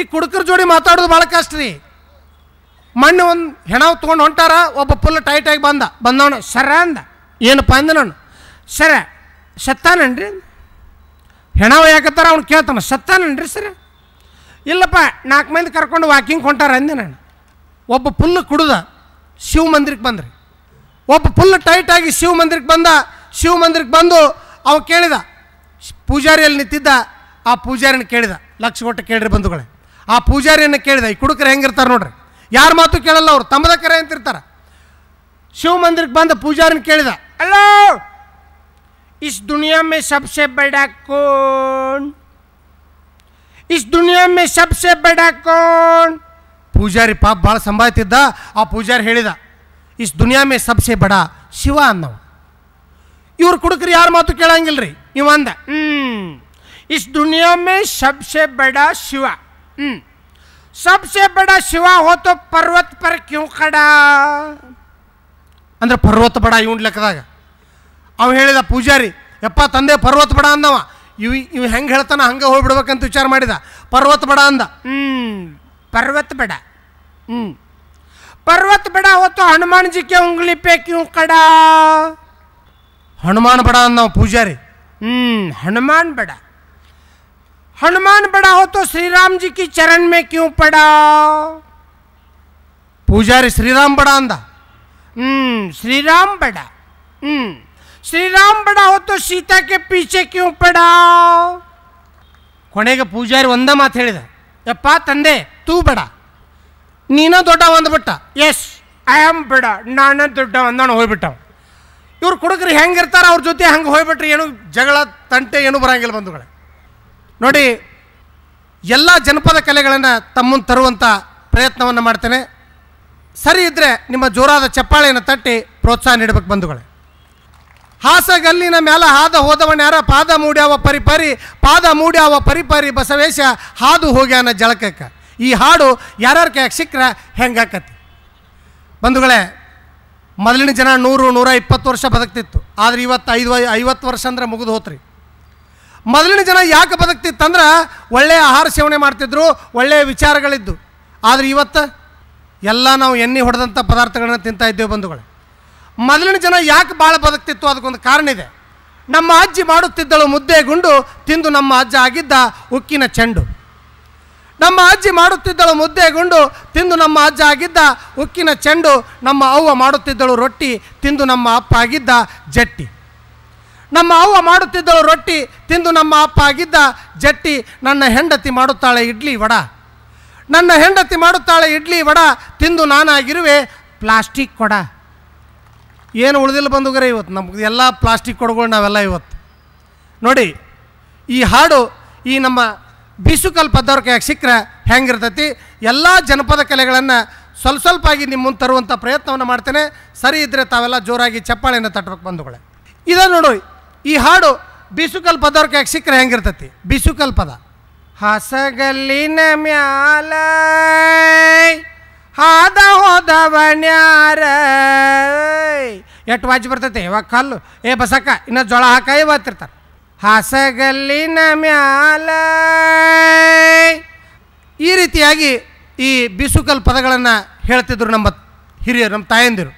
ಈ ಕುಡುಕರ ಜೋಡಿ ಮಾತಾಡೋದು ಭಾಳ ಕಷ್ಟ ರೀ ಮಣ್ಣು ಒಂದು ಹೆಣವು ತೊಗೊಂಡು ಹೊಂಟಾರ ಒಬ್ಬ ಫುಲ್ ಟೈಟಾಗಿ ಬಂದ ಬಂದವನು ಸರ ಅಂದ ಏನಪ್ಪ ಅಂದ ನಾನು ಸರ ಸತ್ತಾನನ್ರಿ ಹೆಣವ ಯಾಕತ್ತಾರ ಅವ್ನು ಕೇಳ್ತಾನ ಸತ್ತಾನನ್ರಿ ಸರ ಇಲ್ಲಪ್ಪ ನಾಲ್ಕು ಮಂದಿ ಕರ್ಕೊಂಡು ವಾಕಿಂಗ್ ಹೊಂಟಾರ ಅಂದೆ ನಾನು ಒಬ್ಬ ಫುಲ್ ಕುಡ್ದ ಶಿವ ಮಂದಿರಕ್ಕೆ ಬಂದ್ರಿ ಒಬ್ಬ ಫುಲ್ ಟೈಟಾಗಿ ಶಿವ ಮಂದಿರಕ್ಕೆ ಬಂದ ಶಿವ ಮಂದಿರಕ್ಕೆ ಬಂದು ಅವ ಕೇಳಿದ ಪೂಜಾರಿಯಲ್ಲಿ ನಿಂತಿದ್ದ ಆ ಪೂಜಾರಿನ ಕೇಳಿದ ಲಕ್ಷ ಕೊಟ್ಟು ಕೇಳ್ರಿ ಬಂಧುಗಳೇ ಆ ಪೂಜಾರಿಯನ್ನು ಕೇಳಿದೆ ಈ ಕುಡುಕರು ಹೆಂಗಿರ್ತಾರೆ ನೋಡ್ರಿ ಯಾರ ಮಾತು ಕೇಳಲ್ಲ ಅವರು ತಮ್ಮದ ಕರೆ ಅಂತಿರ್ತಾರೆ ಶಿವಮಂದಿರಕ್ಕೆ ಬಂದ ಪೂಜಾರಿನ ಕೇಳಿದ ಅಲ್ಲೋ ಇಸ್ ದುನಿಯಾ ಮೇ ಸಬ್ಸೆ ಬಡ ಕೋನ್ ಇಸ್ ದುನಿಯಾ ಮೇ ಸಬ್ಸೆ ಬಡ ಕೋಣ್ ಪೂಜಾರಿ ಪಾಪ ಭಾಳ ಸಂಭಾಯ್ತಿದ್ದ ಆ ಪೂಜಾರಿ ಹೇಳಿದ ಇಸ್ ದುನಿಯಾ ಮೇ ಸಬ್ಸೆ ಬಡ ಶಿವ ಅನ್ನವು ಇವ್ರು ಕುಡುಕ್ರಿ ಯಾರ ಮಾತು ಕೇಳಂಗಿಲ್ಲ ರೀ ಇವಂದ ಹ್ಞೂ ಇಸ್ ದುನಿಯಾ ಮೇ ಸಬ್ಸೆ ಬಡ ಶಿವ सबसे बड़ा शिवा हो तो पर्वत पर ಕಡಾ ಅಂದ್ರೆ ಪರ್ವತ ಬಡ ಇವನ್ ಲೆಕ್ಕದಾಗ ಅವ ಹೇಳಿದ ಪೂಜಾರಿ ಯಪ್ಪ ತಂದೆ ಪರ್ವತ ಬಡ ಅಂದವ ಇವ್ ಇವ್ ಹೆಂಗೆ ಹೇಳ್ತಾನ ಹಂಗೆ ಹೋಗ್ಬಿಡ್ಬೇಕಂತ ವಿಚಾರ ಮಾಡಿದ ಪರ್ವತ ಬಡ ಅಂದ ಹ್ಮ್ ಪರ್ವತ ಬಡ ಹ್ಞೂ ಪರ್ವತ ಬಡ ಹೊತ್ತು ಹನುಮಾನ್ ಕೆ ಉಂಗ್ಲಿ ಪೇ ಕ್ಯೂ ಕಡ ಹನುಮಾನ್ ಬಡ ಅಂದವ ಪೂಜಾರಿ ಹ್ಮ್ ಹನುಮಾನ್ ಬಡ ಹನುಮಾನ್ ಬಡ हो तो श्री राम जी की चरण में ಪೂಜಾರಿ ಶ್ರೀರಾಮ್ ಬಡ ಅಂದ ಹ್ಮ್ ಶ್ರೀರಾಮ್ ಬಡ ಹ್ಮ್ ಶ್ರೀರಾಮ್ ಬಡ ಸೀತಾ ಕೆ ಪೀಚೆ ಕ್ಯೂ ಪಡ ಕೊನೆಗೆ ಪೂಜಾರಿ ಒಂದ ಮಾತು ಹೇಳಿದ ಯಪ್ಪ ತಂದೆ ತೂ ಬಡ ನೀನೋ ದೊಡ್ಡ ಅಂದ್ಬಿಟ್ಟ ಎಸ್ ಐ ಆಮ್ ಬಡ ನಾನು ದೊಡ್ಡ ಅಂದಾನು ಹೋಗ್ಬಿಟ್ಟ ಇವ್ರು ಕುಡುಕ್ರಿ ಹೆಂಗಿರ್ತಾರ ಅವ್ರ ಜೊತೆ ಹಂಗೆ ಹೋಗ್ಬಿಟ್ರಿ ಏನು ಜಗಳ ತಂಟೆ ಏನು ಬರಂಗಿಲ್ಲ ಬಂಧುಗಳೇ ನೋಡಿ ಎಲ್ಲ ಜನಪದ ಕಲೆಗಳನ್ನು ತಮ್ಮನ್ನು ತರುವಂಥ ಪ್ರಯತ್ನವನ್ನು ಮಾಡ್ತೇನೆ ಸರಿ ಇದ್ದರೆ ನಿಮ್ಮ ಜೋರಾದ ಚಪ್ಪಾಳೆಯನ್ನು ತಟ್ಟಿ ಪ್ರೋತ್ಸಾಹ ನೀಡಬೇಕು ಬಂಧುಗಳೇ ಹಾಸಗಲ್ಲಿನ ಮ್ಯಾಲ ಹಾದ ಯಾರ ಪಾದ ಮೂಡ್ಯಾವ ಪರಿಪರಿ ಪಾದ ಮೂಡ್ಯಾವ ಪರಿಪರಿ ಬಸವೇಶ ಹಾದು ಹೋಗ್ಯಾನ ಜಳಕಕ್ಕೆ ಈ ಹಾಡು ಯಾರ್ಯಾರ ಕೈಯಾಗ ಸಿಕ್ಕರೆ ಹೆಂಗಾಕತಿ ಬಂಧುಗಳೇ ಮೊದಲಿನ ಜನ ನೂರು ನೂರ ಇಪ್ಪತ್ತು ವರ್ಷ ಬದುಕ್ತಿತ್ತು ಆದರೆ ಇವತ್ತು ಐದು ಐವತ್ತು ವರ್ಷ ಅಂದ್ರೆ ಮುಗಿದು ಹೋತ್ರಿ ಮೊದಲಿನ ಜನ ಯಾಕೆ ಬದುಕ್ತಿತ್ತಂದ್ರೆ ಒಳ್ಳೆಯ ಆಹಾರ ಸೇವನೆ ಮಾಡ್ತಿದ್ರು ಒಳ್ಳೆಯ ವಿಚಾರಗಳಿದ್ದು ಆದರೆ ಇವತ್ತು ಎಲ್ಲ ನಾವು ಎಣ್ಣೆ ಹೊಡೆದಂಥ ಪದಾರ್ಥಗಳನ್ನ ತಿಂತಾ ಇದ್ದೇವೆ ಬಂಧುಗಳು ಮೊದಲಿನ ಜನ ಯಾಕೆ ಭಾಳ ಬದುಕ್ತಿತ್ತು ಅದಕ್ಕೊಂದು ಕಾರಣ ಇದೆ ನಮ್ಮ ಅಜ್ಜಿ ಮಾಡುತ್ತಿದ್ದಳು ಮುದ್ದೆ ಗುಂಡು ತಿಂದು ನಮ್ಮ ಅಜ್ಜ ಆಗಿದ್ದ ಉಕ್ಕಿನ ಚೆಂಡು ನಮ್ಮ ಅಜ್ಜಿ ಮಾಡುತ್ತಿದ್ದಳು ಮುದ್ದೆ ಗುಂಡು ತಿಂದು ನಮ್ಮ ಅಜ್ಜ ಆಗಿದ್ದ ಉಕ್ಕಿನ ಚೆಂಡು ನಮ್ಮ ಅವ್ವ ಮಾಡುತ್ತಿದ್ದಳು ರೊಟ್ಟಿ ತಿಂದು ನಮ್ಮ ಅಪ್ಪ ಆಗಿದ್ದ ಜಟ್ಟಿ ನಮ್ಮ ಅವ್ವ ಮಾಡುತ್ತಿದ್ದವು ರೊಟ್ಟಿ ತಿಂದು ನಮ್ಮ ಅಪ್ಪ ಆಗಿದ್ದ ಜಟ್ಟಿ ನನ್ನ ಹೆಂಡತಿ ಮಾಡುತ್ತಾಳೆ ಇಡ್ಲಿ ವಡ ನನ್ನ ಹೆಂಡತಿ ಮಾಡುತ್ತಾಳೆ ಇಡ್ಲಿ ವಡ ತಿಂದು ನಾನಾಗಿರುವೆ ಪ್ಲಾಸ್ಟಿಕ್ ಕೊಡ ಏನು ಉಳಿದಿಲ್ಲ ಬಂದುಗರೆ ಇವತ್ತು ನಮ್ಗೆ ಎಲ್ಲ ಪ್ಲಾಸ್ಟಿಕ್ ಕೊಡಗಳು ನಾವೆಲ್ಲ ಇವತ್ತು ನೋಡಿ ಈ ಹಾಡು ಈ ನಮ್ಮ ಬೀಸುಕಲ್ ಪದ್ದವ್ರ ಕೈಯಾಗ ಸಿಕ್ಕರೆ ಹೆಂಗಿರ್ತೈತಿ ಎಲ್ಲ ಜನಪದ ಕಲೆಗಳನ್ನು ಸ್ವಲ್ಪ ಸ್ವಲ್ಪ ಆಗಿ ನಿಮ್ಮ ಮುಂದೆ ತರುವಂಥ ಪ್ರಯತ್ನವನ್ನು ಮಾಡ್ತೇನೆ ಸರಿ ಇದ್ದರೆ ತಾವೆಲ್ಲ ಜೋರಾಗಿ ಚಪ್ಪಾಳೆಯನ್ನು ತಟ್ಟಬೇಕು ಬಂಧುಗಳೇ ಇದನ್ನು ನೋಡಿ ಈ ಹಾಡು ಬಿಸುಕಲ್ ಪದವ್ರಿಗೆ ಸಿಕ್ಕರೆ ಹೆಂಗಿರ್ತತಿ ಬಿಸುಕಲ್ ಪದ ಹಸಗಲ್ಲಿನ ಮ್ಯಾಲ ಹಾದ ವಣ್ಯಾರ ಎಷ್ಟು ವಾಜಿ ಬರ್ತೈತೆ ಯಾವಾಗ ಕಲ್ಲು ಏ ಬಸಕ್ಕ ಇನ್ನ ಜೋಳ ಹಾಕ ಇವತ್ತಿರ್ತಾರೆ ಹಸಗಲ್ಲಿನ ಮ್ಯಾಲ ಈ ರೀತಿಯಾಗಿ ಈ ಬಿಸುಕಲ್ ಪದಗಳನ್ನು ಹೇಳ್ತಿದ್ರು ನಮ್ಮ ಹಿರಿಯರು ನಮ್ಮ ತಾಯಂದಿರು